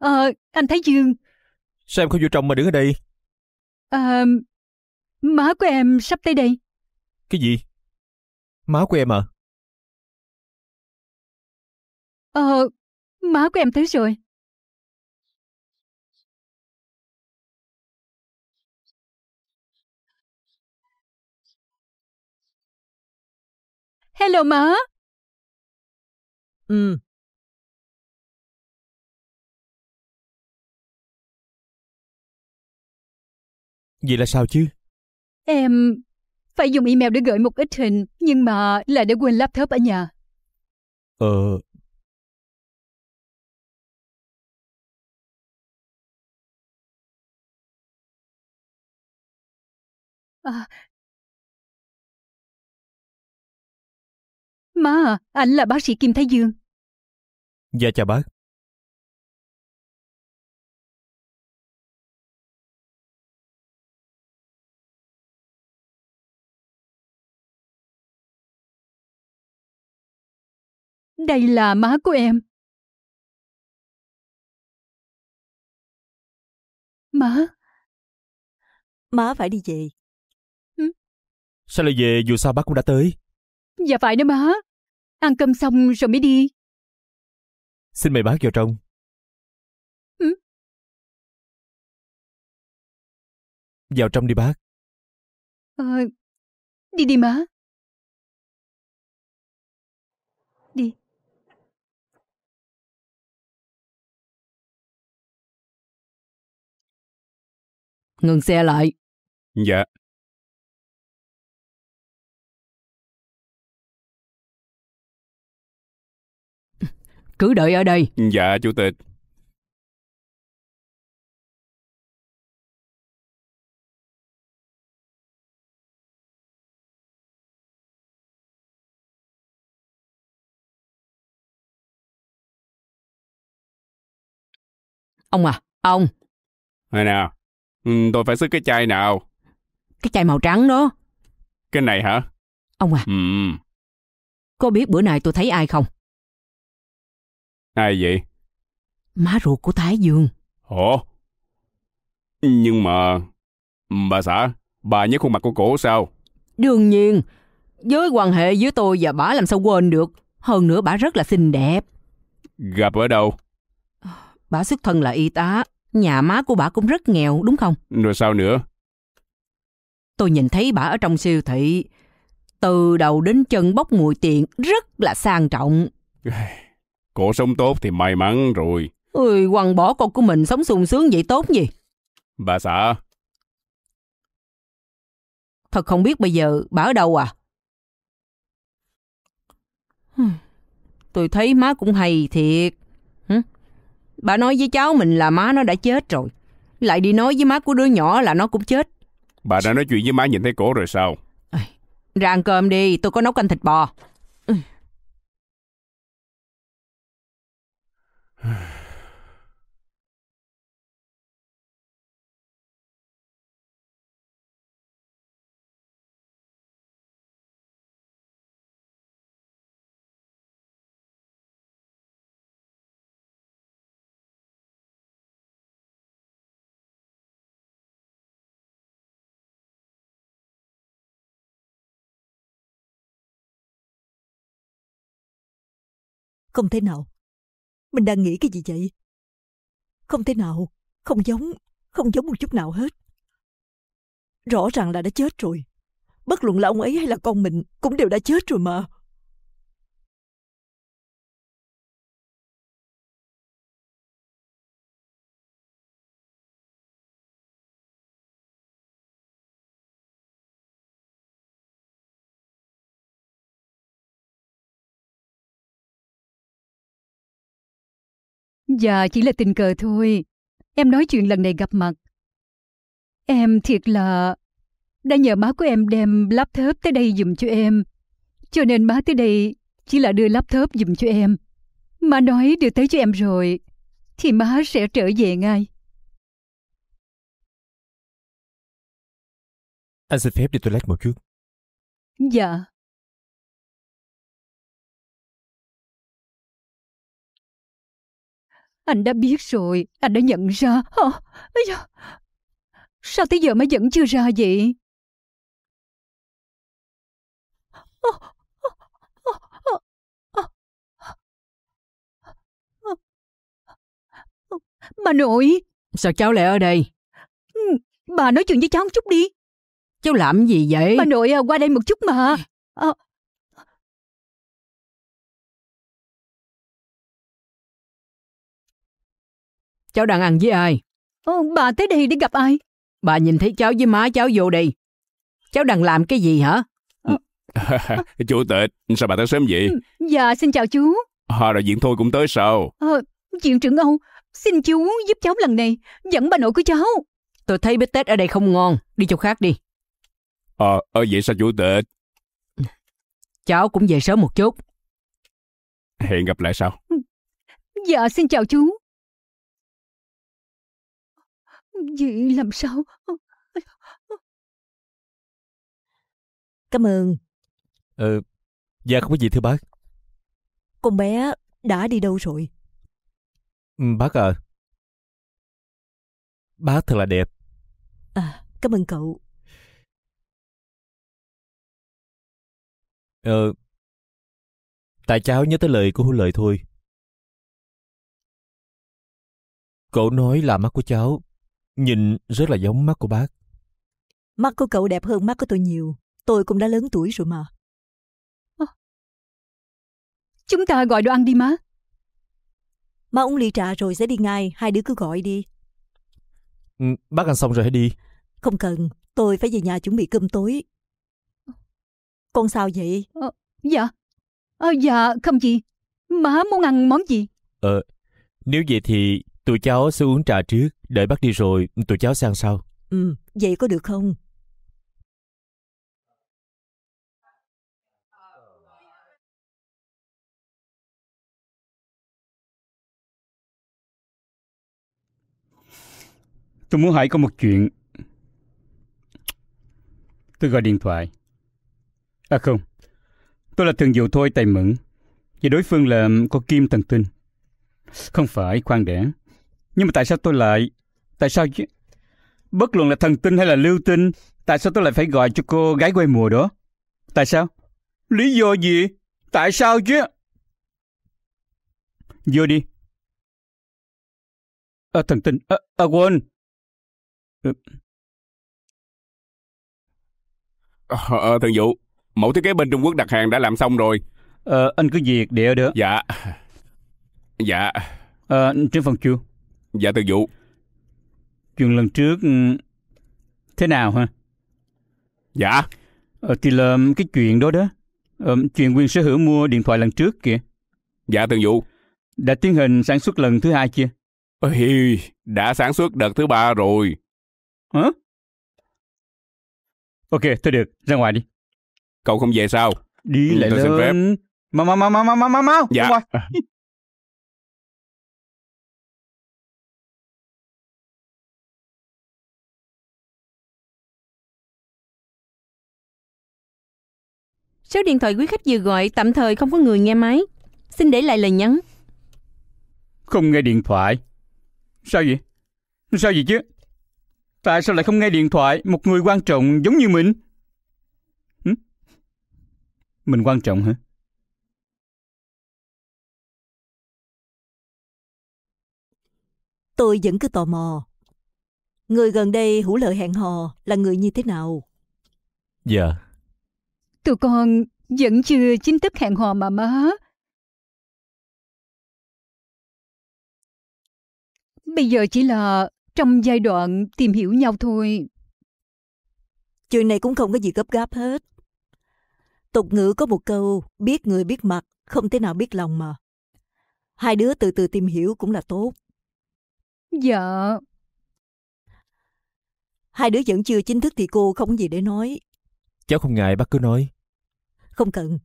Ờ, anh Thái Dương. Sao em không vô trong mà đứng ở đây? Ờ, má của em sắp tới đây. Cái gì? Má của em à? Ờ, má của em tới rồi. Hello má. Ừ, Vậy là sao chứ? Em phải dùng email để gửi một ít hình, nhưng mà lại để quên laptop ở nhà. Ờ, À. Má, anh là bác sĩ Kim Thái Dương. Dạ chào bác. đây là má của em. Má. Má phải đi về. Ừ. Sao lại về dù sao bác cũng đã tới? Dạ phải đó má. Ăn cơm xong rồi mới đi. Xin mời bác vào trong. Ừ. Vào trong đi bác. Ờ, đi đi má. Đi. Ngừng xe lại. Dạ. Cứ đợi ở đây. Dạ, Chủ tịch. Ông à, ông. Hay nào? Ừ, tôi cái chai nào. Cái chai màu trắng đó. Cái này hả? Ông à. Ừ. Có biết bữa nay tôi thấy ai không? Ai vậy? Má ruột của Thái Dương. Ồ. Nhưng mà... Bà xã, bà nhớ khuôn mặt của cổ sao? Đương nhiên. Với quan hệ với tôi và bà làm sao quên được. Hơn nữa bà rất là xinh đẹp. Gặp ở đâu? Bà xuất thân là y tá, Nhà má của bà cũng rất nghèo đúng không? Rồi sao nữa? Tôi nhìn thấy bà ở trong siêu thị. Từ đầu đến chân bốc mùi tiền rất là sang trọng. Cô sống tốt thì may mắn rồi. Ôi, quăng bỏ con của mình sống sung sướng vậy tốt gì? Bà xã. Thật không biết bây giờ bà ở đâu à? Tôi thấy má cũng hay thiệt. Bà nói với cháu mình là má nó đã chết rồi. Lại đi nói với má của đứa nhỏ là nó cũng chết. Bà đã nói chuyện với má nhìn thấy cổ rồi sao? Ra ăn cơm đi, tôi có nấu canh thịt bò. Không thể nào. Mình đang nghĩ cái gì vậy? Không thể nào. Không giống. Không giống một chút nào hết. Rõ ràng là đã chết rồi. Bất luận là ông ấy hay là con mình cũng đều đã chết rồi mà. giờ chỉ là tình cờ thôi. Em nói chuyện lần này gặp mặt. Em thiệt là... Đã nhờ má của em đem laptop tới đây dùm cho em. Cho nên má tới đây chỉ là đưa laptop dùm cho em. Má nói đưa tới cho em rồi, thì má sẽ trở về ngay. Anh xin phép đi toilet một chút. Dạ. Anh đã biết rồi, anh đã nhận ra. Hả? Sao tới giờ mới vẫn chưa ra vậy? Bà nội! Sao cháu lại ở đây? Ừ, bà nói chuyện với cháu một chút đi. Cháu làm gì vậy? Bà nội à, qua đây một chút mà. À, Cháu đang ăn với ai? Ô, bà tới đây để gặp ai? Bà nhìn thấy cháu với má cháu vô đi. Cháu đang làm cái gì hả? Ờ. chú tịch, sao bà tới sớm vậy? Dạ, xin chào chú. À, rồi diện thôi cũng tới sao? Ờ, chuyện trưởng Âu, xin chú giúp cháu lần này, dẫn bà nội của cháu. Tôi thấy bít tết ở đây không ngon, đi chỗ khác đi. Ờ, à, vậy sao chủ tịch? Cháu cũng về sớm một chút. Hẹn gặp lại sau. Dạ, xin chào chú. Vậy làm sao? Cảm ơn. Ờ, dạ không có gì thưa bác. Con bé đã đi đâu rồi? Ừ, bác à. Bác thật là đẹp. À, cảm ơn cậu. Ờ, tại cháu nhớ tới lời của Hữu Lợi thôi. Cậu nói là mắt của cháu Nhìn rất là giống mắt của bác. Mắt của cậu đẹp hơn mắt của tôi nhiều. Tôi cũng đã lớn tuổi rồi mà. Chúng ta gọi đồ ăn đi má. Má uống ly trà rồi sẽ đi ngay, hai đứa cứ gọi đi. Ừ, bác ăn xong rồi hãy đi. Không cần, tôi phải về nhà chuẩn bị cơm tối. Con sao vậy? Ờ, dạ. Ờ, dạ, không gì. Má muốn ăn món gì? Ờ, nếu vậy thì Tụi cháu sẽ uống trà trước, đợi bác đi rồi tụi cháu sang sau. Ừ, vậy có được không? Tôi muốn hỏi có một chuyện. Tôi gọi điện thoại. À không, tôi là thường vụ thôi Tài Mẫn. Và đối phương là cô Kim thần Tinh. Không phải, khoan đẻ. Nhưng mà tại sao tôi lại... Tại sao chứ? Bất luận là thần tinh hay là lưu tinh, tại sao tôi lại phải gọi cho cô gái quê mùa đó? Tại sao? Lý do gì? Tại sao chứ? Vô đi. À, thần tinh... À, à quên. Ừ. Ờ, thần vụ, mẫu thiết kế bên Trung Quốc đặt hàng đã làm xong rồi. Ờ, anh cứ việc để ở đó. Dạ. Dạ. Ờ, trên phòng chưa? Dạ từ vụ Chuyện lần trước ừ, Thế nào hả Dạ ờ, Thì là cái chuyện đó đó ờ, Chuyện quyền sở hữu mua điện thoại lần trước kìa Dạ từ vụ Đã tiến hành sản xuất lần thứ hai chưa Ê, đã sản xuất đợt thứ ba rồi Hả Ok, thôi được, ra ngoài đi. Cậu không về sao? Đi ừ, lại lên. mau mau mau mau mau mau mau. Dạ. Ra ngoài. Số điện thoại quý khách vừa gọi tạm thời không có người nghe máy. Xin để lại lời nhắn. Không nghe điện thoại. Sao vậy? Sao vậy chứ? Tại sao lại không nghe điện thoại một người quan trọng giống như mình? Hử? Mình quan trọng hả? Tôi vẫn cứ tò mò. Người gần đây hữu lợi hẹn hò là người như thế nào? Dạ. Yeah tụi con vẫn chưa chính thức hẹn hò mà má. Bây giờ chỉ là trong giai đoạn tìm hiểu nhau thôi. Chuyện này cũng không có gì gấp gáp hết. Tục ngữ có một câu, biết người biết mặt, không thể nào biết lòng mà. Hai đứa từ từ tìm hiểu cũng là tốt. Dạ. Hai đứa vẫn chưa chính thức thì cô không có gì để nói. Cháu không ngại bác cứ nói. Không cần.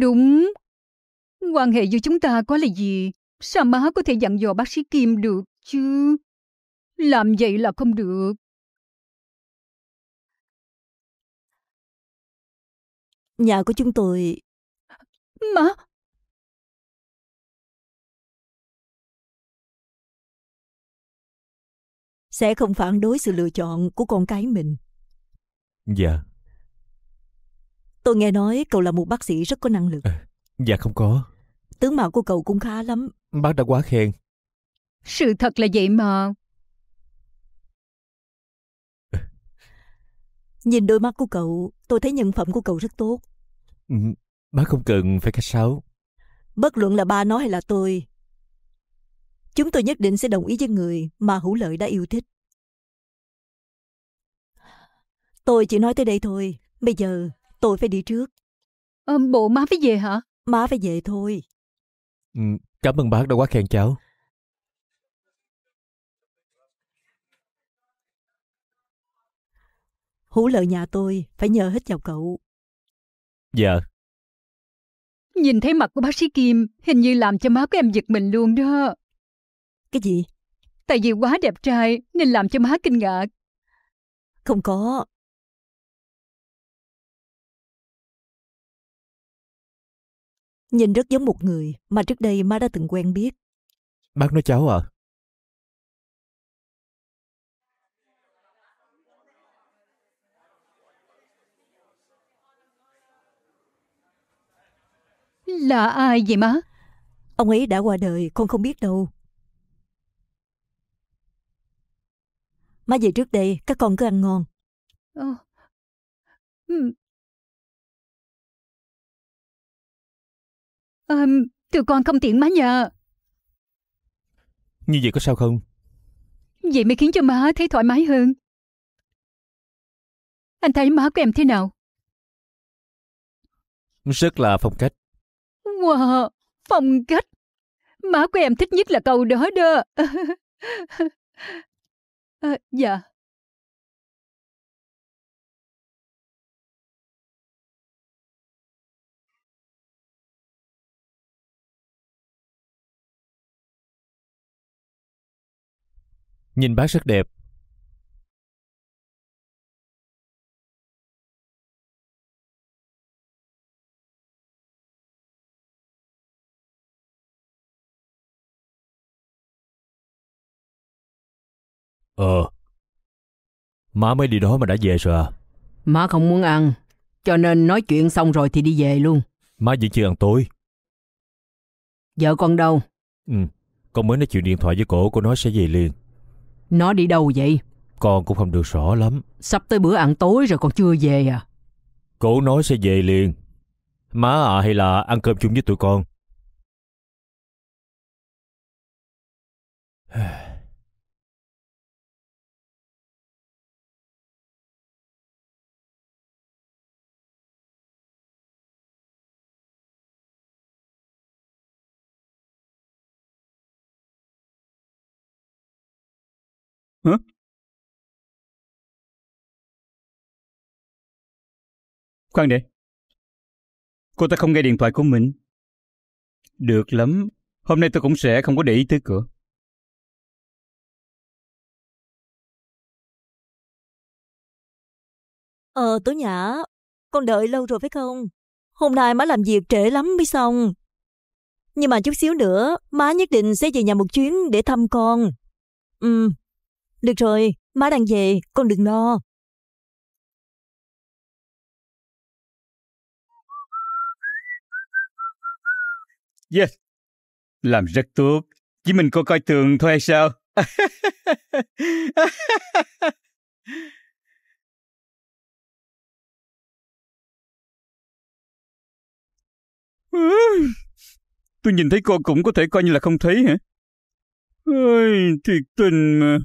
Đúng. Quan hệ giữa chúng ta có là gì? Sao má có thể dặn dò bác sĩ Kim được chứ? Làm vậy là không được. Nhà của chúng tôi... Má, sẽ không phản đối sự lựa chọn của con cái mình. Dạ. Tôi nghe nói cậu là một bác sĩ rất có năng lực. À, dạ không có. Tướng mạo của cậu cũng khá lắm. Bác đã quá khen. Sự thật là vậy mà. Ờ. Nhìn đôi mắt của cậu, tôi thấy nhân phẩm của cậu rất tốt. Ừ, bác không cần phải khách sáo. Bất luận là ba nói hay là tôi, chúng tôi nhất định sẽ đồng ý với người mà hữu lợi đã yêu thích. Tôi chỉ nói tới đây thôi, bây giờ tôi phải đi trước. Ờ, bộ má phải về hả? Má phải về thôi. Ừ, cảm ơn bác đã quá khen cháu. Hủ lợi nhà tôi phải nhờ hết vào cậu. Dạ. Nhìn thấy mặt của bác sĩ Kim hình như làm cho má của em giật mình luôn đó. Cái gì? Tại vì quá đẹp trai nên làm cho má kinh ngạc. Không có, Nhìn rất giống một người mà trước đây má đã từng quen biết. Bác nói cháu à? Là ai vậy má? Ông ấy đã qua đời, con không biết đâu. Má về trước đây, các con cứ ăn ngon. ừ. à, Tụi con không tiện má nhờ Như vậy có sao không Vậy mới khiến cho má thấy thoải mái hơn Anh thấy má của em thế nào Rất là phong cách Wow, phong cách Má của em thích nhất là câu đó đó à, Dạ Nhìn bác rất đẹp. Ờ. Má mới đi đó mà đã về rồi à? Má không muốn ăn, cho nên nói chuyện xong rồi thì đi về luôn. Má vẫn chưa ăn tối. Vợ con đâu? Ừ, con mới nói chuyện điện thoại với cổ, cô nói sẽ về liền. Nó đi đâu vậy? Con cũng không được rõ lắm. Sắp tới bữa ăn tối rồi còn chưa về à? Cổ nói sẽ về liền. Má à hay là ăn cơm chung với tụi con? Hả? Khoan để. Cô ta không nghe điện thoại của mình. Được lắm. Hôm nay tôi cũng sẽ không có để ý tới cửa. Ờ, Tố Nhã, con đợi lâu rồi phải không? Hôm nay má làm việc trễ lắm mới xong. Nhưng mà chút xíu nữa, má nhất định sẽ về nhà một chuyến để thăm con. Ừ, được rồi, má đang về, con đừng lo. Yes, làm rất tốt. Chỉ mình có coi thường thôi hay sao? Tôi nhìn thấy cô cũng có thể coi như là không thấy hả? Ôi, thiệt tình mà.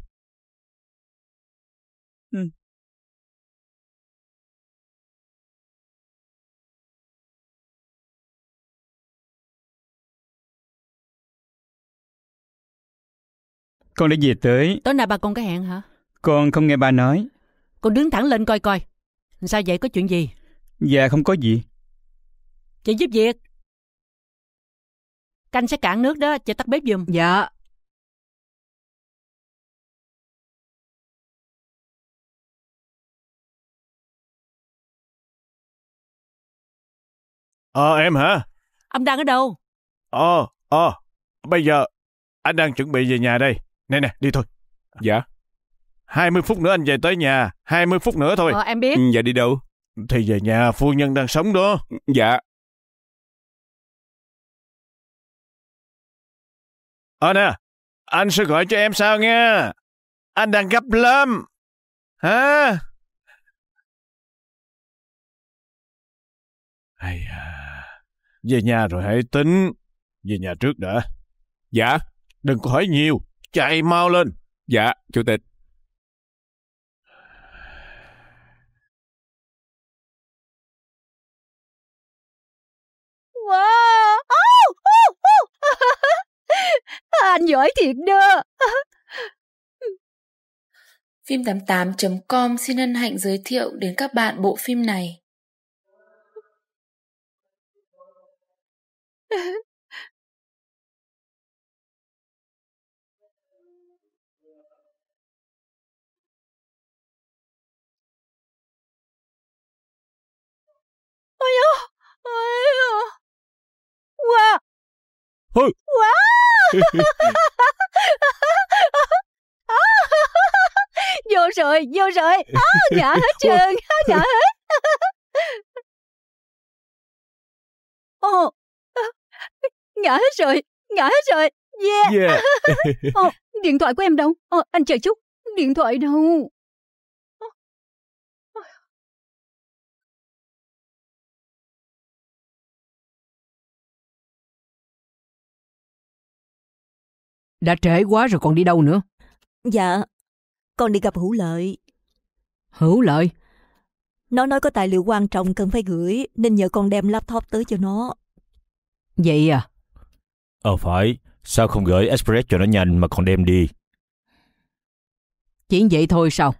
Con đã về tới. Tối nay ba con có hẹn hả? Con không nghe ba nói. Con đứng thẳng lên coi coi. Sao vậy có chuyện gì? Dạ không có gì. Chị giúp việc. Canh sẽ cạn nước đó, chị tắt bếp giùm. Dạ. Ờ à, em hả? Ông đang ở đâu? Ờ, à, ờ, à, bây giờ anh đang chuẩn bị về nhà đây. Nè nè, đi thôi. Dạ. 20 phút nữa anh về tới nhà, 20 phút nữa thôi. Ờ, em biết. Ừ, dạ đi đâu? Thì về nhà phu nhân đang sống đó. Ừ, dạ. Ờ nè, anh sẽ gọi cho em sao nghe. Anh đang gấp lắm. Hả? Hay à, về nhà rồi hãy tính. Về nhà trước đã. Dạ. Đừng có hỏi nhiều. Chạy mau lên. Dạ, chủ tịch. Wow! Oh, oh, oh. Anh giỏi thiệt đó. Phim88.com xin hân hạnh giới thiệu đến các bạn bộ phim này. Hừ. Wow. vô rồi, vô rồi. À, ngã hết trơn, ngã hết. Ồ, ngã hết rồi, ngã hết rồi. Yeah. yeah. Ồ, điện thoại của em đâu? Ồ, anh chờ chút. Điện thoại đâu? Đã trễ quá rồi còn đi đâu nữa? Dạ, con đi gặp Hữu Lợi. Hữu Lợi? Nó nói có tài liệu quan trọng cần phải gửi nên nhờ con đem laptop tới cho nó. Vậy à? Ờ phải, sao không gửi express cho nó nhanh mà còn đem đi? Chỉ vậy thôi sao?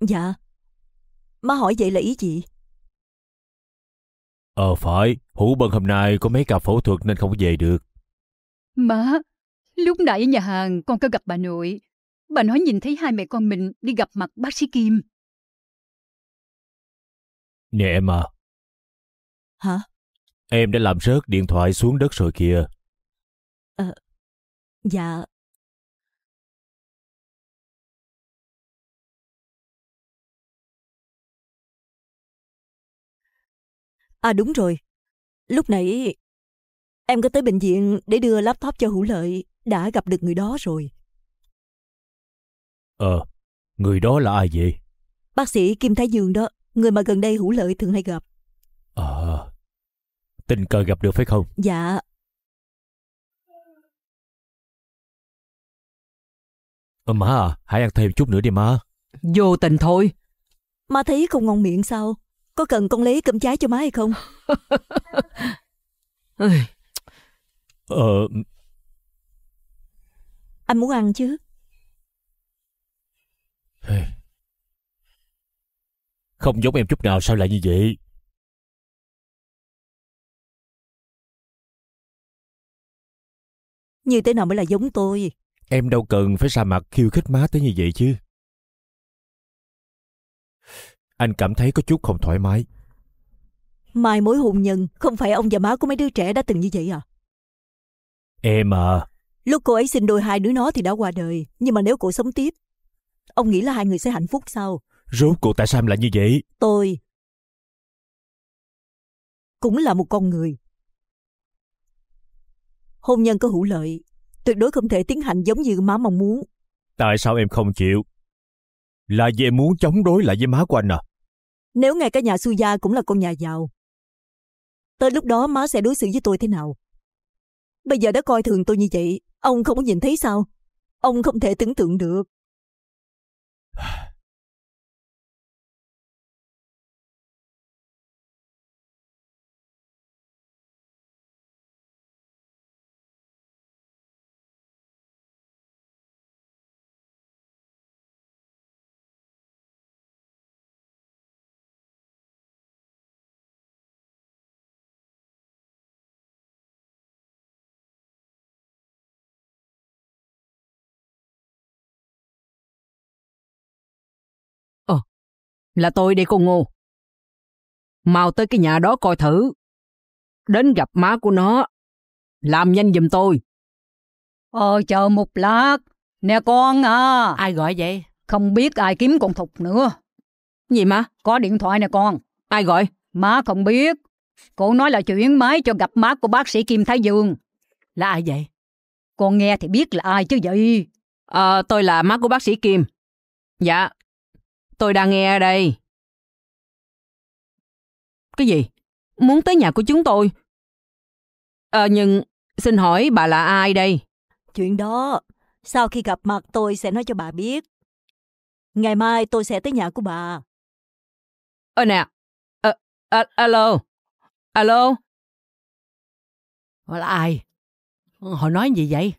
Dạ. Má hỏi vậy là ý gì? Ờ phải, Hữu Bân hôm nay có mấy cặp phẫu thuật nên không về được. Má, Lúc nãy ở nhà hàng con có gặp bà nội. Bà nói nhìn thấy hai mẹ con mình đi gặp mặt bác sĩ Kim. Nè em à. Hả? Em đã làm rớt điện thoại xuống đất rồi kìa. Ờ, dạ. À đúng rồi, lúc nãy em có tới bệnh viện để đưa laptop cho Hữu Lợi đã gặp được người đó rồi. Ờ, người đó là ai vậy? Bác sĩ Kim Thái Dương đó, người mà gần đây Hữu Lợi thường hay gặp. Ờ, à, tình cờ gặp được phải không? Dạ. Ờ, má à, hãy ăn thêm chút nữa đi má. Vô tình thôi. Má thấy không ngon miệng sao? Có cần con lấy cơm trái cho má hay không? ờ, anh muốn ăn chứ? Không giống em chút nào sao lại như vậy? Như thế nào mới là giống tôi? Em đâu cần phải xa mặt khiêu khích má tới như vậy chứ. Anh cảm thấy có chút không thoải mái. Mai mối hôn nhân, không phải ông và má của mấy đứa trẻ đã từng như vậy à? Em à, Lúc cô ấy sinh đôi hai đứa nó thì đã qua đời, nhưng mà nếu cô sống tiếp, ông nghĩ là hai người sẽ hạnh phúc sao? Rốt cuộc tại sao em lại như vậy? Tôi cũng là một con người. Hôn nhân có hữu lợi, tuyệt đối không thể tiến hành giống như má mong muốn. Tại sao em không chịu? Là vì em muốn chống đối lại với má của anh à? Nếu ngay cả nhà Suya cũng là con nhà giàu, tới lúc đó má sẽ đối xử với tôi thế nào? Bây giờ đã coi thường tôi như vậy, ông không có nhìn thấy sao? Ông không thể tưởng tượng được. Là tôi đi cô Ngô. Mau tới cái nhà đó coi thử. Đến gặp má của nó. Làm nhanh giùm tôi. Ờ chờ một lát. Nè con à. Ai gọi vậy? Không biết ai kiếm con Thục nữa. Gì mà? Có điện thoại nè con. Ai gọi? Má không biết. Cô nói là chuyển máy cho gặp má của bác sĩ Kim Thái Dương. Là ai vậy? Con nghe thì biết là ai chứ vậy. Ờ, à, tôi là má của bác sĩ Kim. Dạ, Tôi đang nghe đây. Cái gì? Muốn tới nhà của chúng tôi? Ờ à, nhưng xin hỏi bà là ai đây? Chuyện đó, sau khi gặp mặt tôi sẽ nói cho bà biết. Ngày mai tôi sẽ tới nhà của bà. Ờ nè, à, à, alo, alo. Họ là ai? Họ nói gì vậy?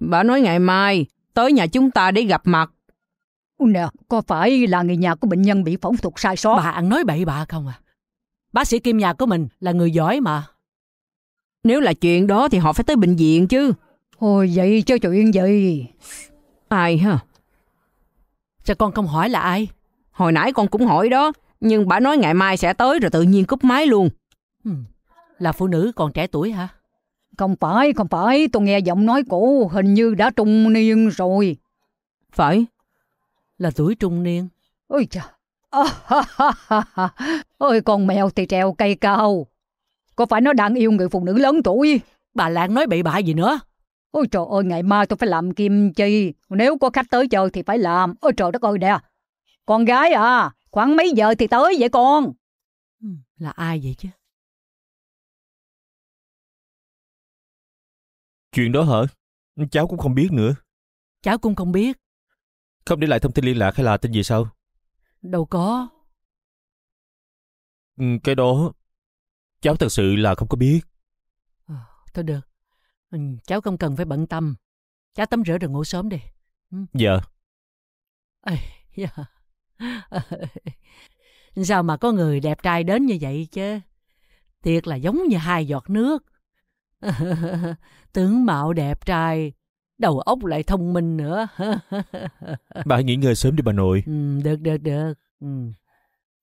Bà nói ngày mai tới nhà chúng ta để gặp mặt. Nè, có phải là người nhà của bệnh nhân bị phẫu thuật sai sót? Bà ăn nói bậy bạ không à? Bác sĩ Kim nhà của mình là người giỏi mà. Nếu là chuyện đó thì họ phải tới bệnh viện chứ. Thôi vậy chứ chuyện gì? Ai hả? Sao con không hỏi là ai? Hồi nãy con cũng hỏi đó, nhưng bà nói ngày mai sẽ tới rồi tự nhiên cúp máy luôn. Là phụ nữ còn trẻ tuổi hả? Không phải, không phải, tôi nghe giọng nói cổ hình như đã trung niên rồi. Phải, là tuổi trung niên. Ôi chà, à, ha, ha, ha, ôi con mèo thì treo cây cao. Có phải nó đang yêu người phụ nữ lớn tuổi? Bà Lan nói bậy bạ gì nữa? Ôi trời ơi, ngày mai tôi phải làm kim chi. Nếu có khách tới chơi thì phải làm. Ôi trời đất ơi nè. Con gái à, khoảng mấy giờ thì tới vậy con? Ừ, là ai vậy chứ? Chuyện đó hả? Cháu cũng không biết nữa. Cháu cũng không biết. Không để lại thông tin liên lạc hay là tin gì sao? Đâu có. Ừ, cái đó, cháu thật sự là không có biết. Ờ, thôi được, ừ, cháu không cần phải bận tâm. Cháu tắm rửa rồi ngủ sớm đi. Ừ. Dạ. À, sao mà có người đẹp trai đến như vậy chứ? Thiệt là giống như hai giọt nước. Tướng mạo đẹp trai đầu óc lại thông minh nữa. bà hãy nghỉ ngơi sớm đi bà nội. Ừ, được, được, được. Ừ.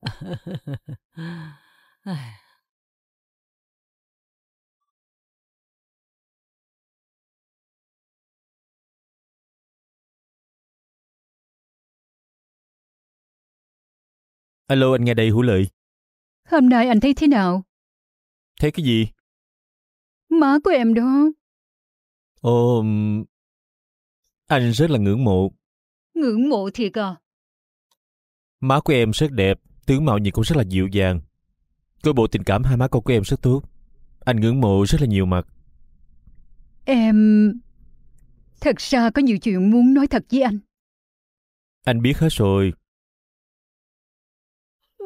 Alo, anh nghe đây Hữu Lợi. Hôm nay anh thấy thế nào? Thấy cái gì? Má của em đó. Ồ, anh rất là ngưỡng mộ. Ngưỡng mộ thiệt à? Má của em rất đẹp, tướng mạo nhìn cũng rất là dịu dàng. Cơ bộ tình cảm hai má con của em rất tốt. Anh ngưỡng mộ rất là nhiều mặt. Em... Thật ra có nhiều chuyện muốn nói thật với anh. Anh biết hết rồi.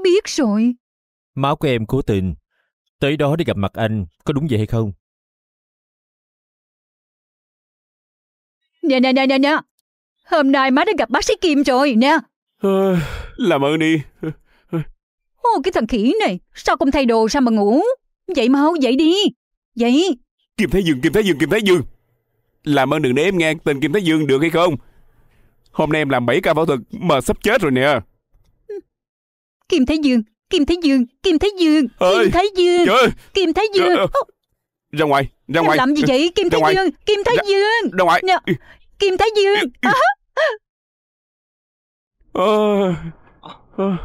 Biết rồi. Má của em cố tình. Tới đó để gặp mặt anh, có đúng vậy hay không? Nè nè nè nè nè Hôm nay má đã gặp bác sĩ Kim rồi nè ờ, Làm ơn đi Ô cái thằng khỉ này Sao không thay đồ sao mà ngủ Dậy mau dậy đi Dậy Kim Thái Dương Kim Thái Dương Kim Thái Dương Làm ơn đừng để em nghe tên Kim Thái Dương được hay không Hôm nay em làm 7 ca phẫu thuật Mà sắp chết rồi nè Kim Thái Dương Kim Thái Dương Kim Thái Dương Kim Thái Dương Kim Thái Dương, Kim Thái Dương. Kim Thái Dương ra ngoài ra ngoài làm gì vậy kim Thái dương kim Thái dạ. dương ra ngoài Nè, kim Thái dương ờ. Ờ. Ờ.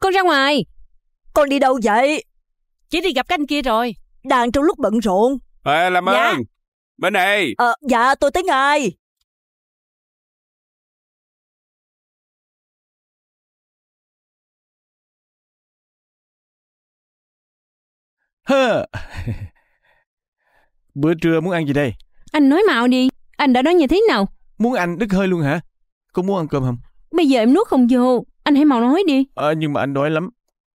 con ra ngoài con đi đâu vậy chỉ đi gặp cái anh kia rồi đang trong lúc bận rộn Ê, làm ơn dạ. bên này ờ dạ tôi tới ngay Hơ! Bữa trưa muốn ăn gì đây? Anh nói mạo đi, anh đã nói như thế nào? Muốn ăn đứt hơi luôn hả? Cô muốn ăn cơm không? Bây giờ em nuốt không vô, anh hãy mau nói đi. À, nhưng mà anh đói lắm.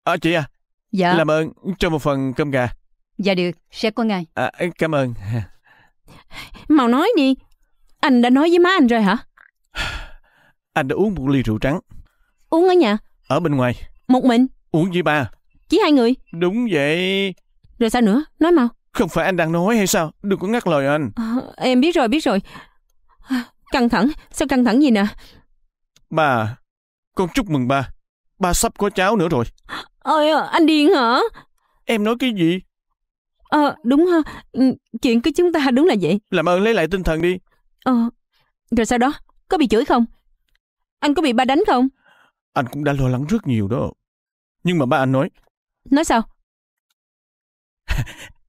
À, chị à, Dạ, làm ơn cho một phần cơm gà. dạ được, sẽ có ngay À, cảm ơn. Mau nói đi. Anh đã nói với má anh rồi hả? Anh đã uống một ly rượu trắng Uống ở nhà, ở bên ngoài, một mình, uống với ba. chỉ hai người. Đúng vậy, rồi sao nữa? Nói mau. Không phải anh đang nói hay sao? Đừng có ngắt lời anh. À, em biết rồi, biết rồi. Căng thẳng, sao căng thẳng gì nè? Bà, con chúc mừng bà. Bà sắp có cháu nữa rồi. Ôi, anh điên hả? Em nói cái gì? Ờ, à, đúng ha. Ừ, chuyện của chúng ta đúng là vậy. Làm ơn lấy lại tinh thần đi. Ờ, à, rồi sau đó, có bị chửi không? Anh có bị ba đánh không? Anh cũng đã lo lắng rất nhiều đó. Nhưng mà ba anh nói. Nói sao?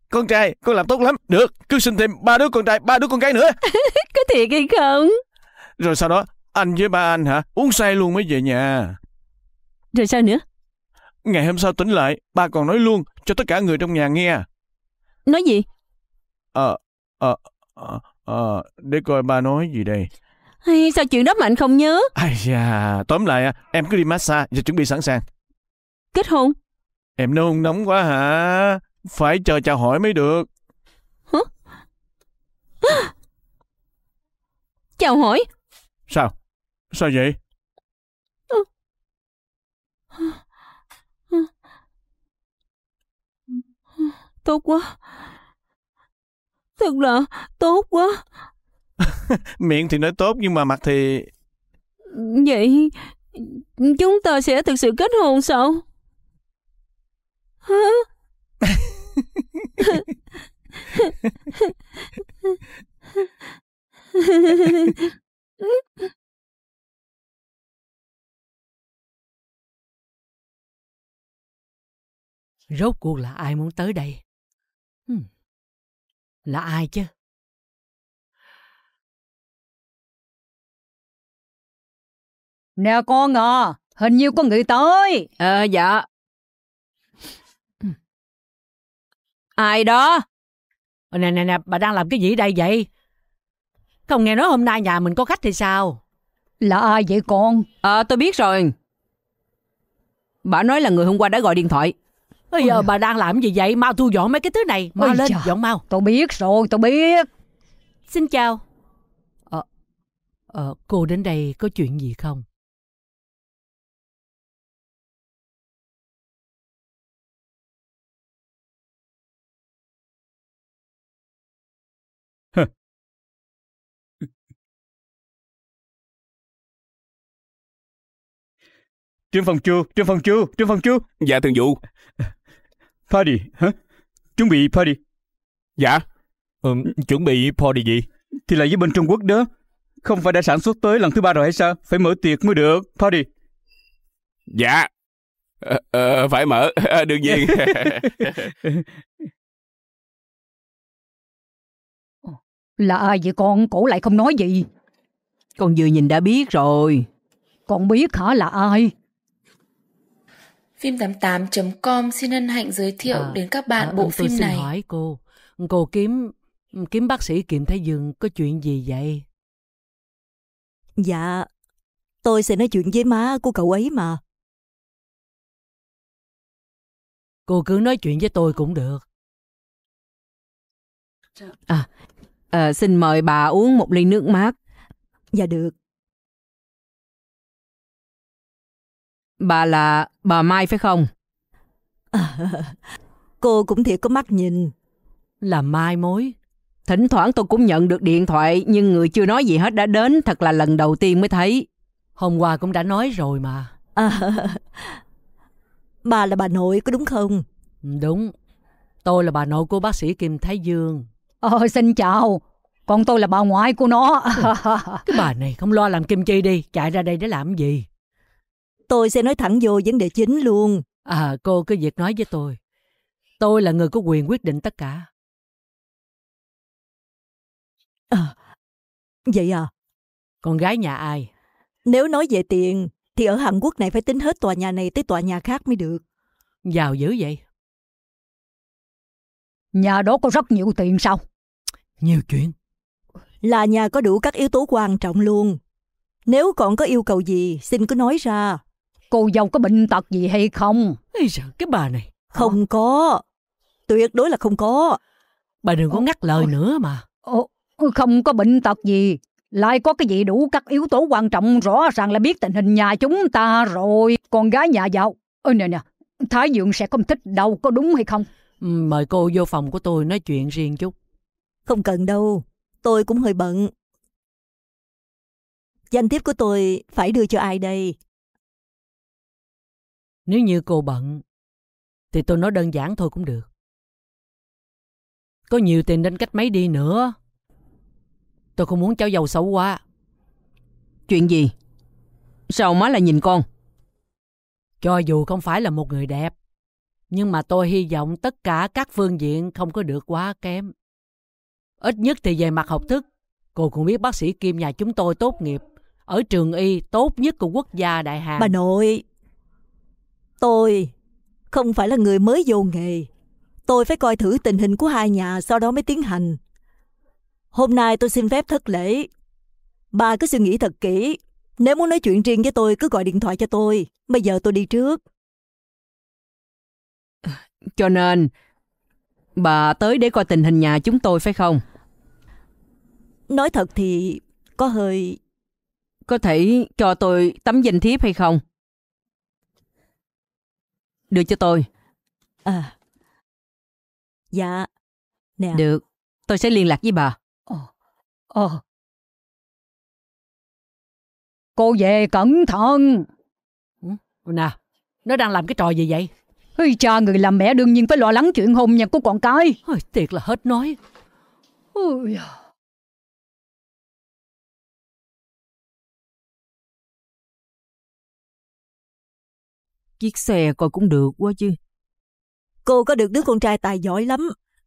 con trai con làm tốt lắm được cứ sinh thêm ba đứa con trai ba đứa con gái nữa có thiệt hay không rồi sau đó anh với ba anh hả uống say luôn mới về nhà rồi sao nữa ngày hôm sau tỉnh lại ba còn nói luôn cho tất cả người trong nhà nghe nói gì ờ ờ ờ, ờ để coi ba nói gì đây hay sao chuyện đó mà anh không nhớ ai da tóm lại em cứ đi massage và chuẩn bị sẵn sàng kết hôn em nôn nóng quá hả phải chờ chào hỏi mới được. Chào hỏi? Sao? Sao vậy? Tốt quá. Thật là tốt quá. Miệng thì nói tốt nhưng mà mặt thì... Vậy chúng ta sẽ thực sự kết hôn sao? Hả? Rốt cuộc là ai muốn tới đây? Hmm, là ai chứ? Nè con à, hình như có người tới. Ờ dạ, Ai đó? Nè nè nè, bà đang làm cái gì đây vậy? Không nghe nói hôm nay nhà mình có khách thì sao? Là ai vậy con? À, tôi biết rồi. Bà nói là người hôm qua đã gọi điện thoại. Bây giờ à. bà đang làm gì vậy? Mau thu dọn mấy cái thứ này. Mau Ôi lên, chà, dọn mau. Tôi biết rồi, tôi biết. Xin chào. Ờ, à, à, cô đến đây có chuyện gì không? trên phòng chưa trên phòng chưa trên phòng chưa Dạ thường vụ. Party, hả? Chuẩn bị party. Dạ. Ừ, chuẩn bị party gì? Thì là với bên Trung Quốc đó. Không phải đã sản xuất tới lần thứ ba rồi hay sao? Phải mở tiệc mới được. Party. Dạ. Ờ, ờ phải mở, ờ, đương nhiên. là ai vậy con? Cổ lại không nói gì. Con vừa nhìn đã biết rồi. Con biết hả là ai? Phim88.com xin hân hạnh giới thiệu à, đến các bạn à, bộ ừ, phim này. hỏi cô, cô kiếm kiếm bác sĩ Kiệm Thái Dương có chuyện gì vậy? Dạ, tôi sẽ nói chuyện với má của cậu ấy mà. Cô cứ nói chuyện với tôi cũng được. À, à xin mời bà uống một ly nước mát. Dạ được. Bà là bà Mai phải không? À, cô cũng thiệt có mắt nhìn. Là Mai mối. Thỉnh thoảng tôi cũng nhận được điện thoại nhưng người chưa nói gì hết đã đến thật là lần đầu tiên mới thấy. Hôm qua cũng đã nói rồi mà. À, bà là bà nội có đúng không? Đúng. Tôi là bà nội của bác sĩ Kim Thái Dương. Ờ, xin chào. Còn tôi là bà ngoại của nó. cái bà này không lo làm kim chi đi, chạy ra đây để làm gì? tôi sẽ nói thẳng vô vấn đề chính luôn. À, cô cứ việc nói với tôi. Tôi là người có quyền quyết định tất cả. À, vậy à? Con gái nhà ai? Nếu nói về tiền, thì ở Hàn Quốc này phải tính hết tòa nhà này tới tòa nhà khác mới được. Giàu dữ vậy? Nhà đó có rất nhiều tiền sao? Nhiều chuyện. Là nhà có đủ các yếu tố quan trọng luôn. Nếu còn có yêu cầu gì, xin cứ nói ra cô dâu có bệnh tật gì hay không? Ây giời, cái bà này. Không có. Tuyệt đối là không có. Bà đừng có ngắt lời nữa mà. Ồ, không có bệnh tật gì. Lại có cái gì đủ các yếu tố quan trọng rõ ràng là biết tình hình nhà chúng ta rồi. Con gái nhà giàu. Ôi nè nè, Thái Dượng sẽ không thích đâu, có đúng hay không? Ừ, mời cô vô phòng của tôi nói chuyện riêng chút. Không cần đâu, tôi cũng hơi bận. Danh thiếp của tôi phải đưa cho ai đây? Nếu như cô bận, thì tôi nói đơn giản thôi cũng được. Có nhiều tiền đến cách mấy đi nữa. Tôi không muốn cháu giàu xấu quá. Chuyện gì? Sao má lại nhìn con? Cho dù không phải là một người đẹp, nhưng mà tôi hy vọng tất cả các phương diện không có được quá kém. Ít nhất thì về mặt học thức, cô cũng biết bác sĩ Kim nhà chúng tôi tốt nghiệp, ở trường y tốt nhất của quốc gia Đại Hàn. Bà nội, Tôi không phải là người mới vô nghề. Tôi phải coi thử tình hình của hai nhà sau đó mới tiến hành. Hôm nay tôi xin phép thất lễ. Bà cứ suy nghĩ thật kỹ. Nếu muốn nói chuyện riêng với tôi cứ gọi điện thoại cho tôi. Bây giờ tôi đi trước. Cho nên, bà tới để coi tình hình nhà chúng tôi phải không? Nói thật thì có hơi... Có thể cho tôi tấm danh thiếp hay không? đưa cho tôi. À, dạ, nè. Được, tôi sẽ liên lạc với bà. Ồ, ồ. Cô về cẩn thận. Ừ, nè, nó đang làm cái trò gì vậy? Ôi cha, người làm mẹ đương nhiên phải lo lắng chuyện hôn nhân của con cái. Ôi, thiệt là hết nói. Ôi da. chiếc xe coi cũng được quá chứ. Cô có được đứa con trai tài giỏi lắm.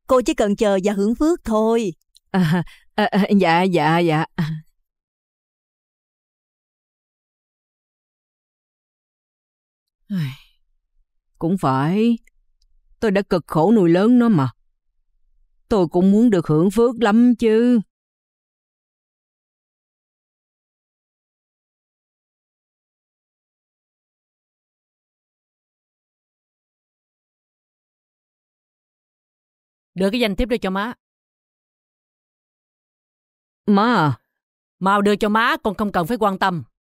Cô chỉ cần chờ và hưởng phước thôi. À, à, à, dạ, dạ, dạ. Cũng phải. Tôi đã cực khổ nuôi lớn nó mà. Tôi cũng muốn được hưởng phước lắm chứ. Đưa cái danh thiếp đưa cho má. Má à? Mau đưa cho má, con không cần phải quan tâm.